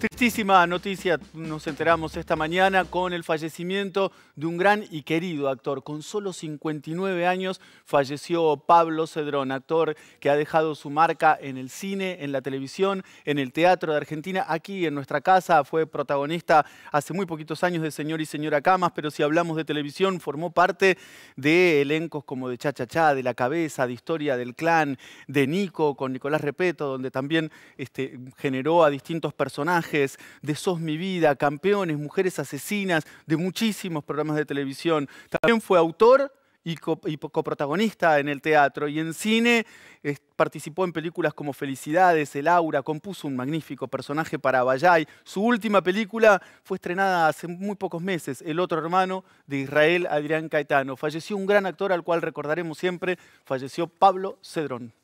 Tristísima noticia nos enteramos esta mañana con el fallecimiento de un gran y querido actor. Con solo 59 años falleció Pablo Cedrón, actor que ha dejado su marca en el cine, en la televisión, en el teatro de Argentina. Aquí en nuestra casa fue protagonista hace muy poquitos años de Señor y Señora Camas, pero si hablamos de televisión formó parte de elencos como de Cha Cha Cha, de La Cabeza, de Historia del Clan, de Nico, con Nicolás Repeto, donde también este, generó a distintos personajes de Sos mi vida, campeones, mujeres asesinas, de muchísimos programas de televisión. También fue autor y, coprotagonista en el teatro y en cine participó en películas como Felicidades, El Aura, compuso un magnífico personaje para Bayay. Su última película fue estrenada hace muy pocos meses, El otro hermano de Israel Adrián Caetano. Falleció un gran actor al cual recordaremos siempre, falleció Pablo Cedrón.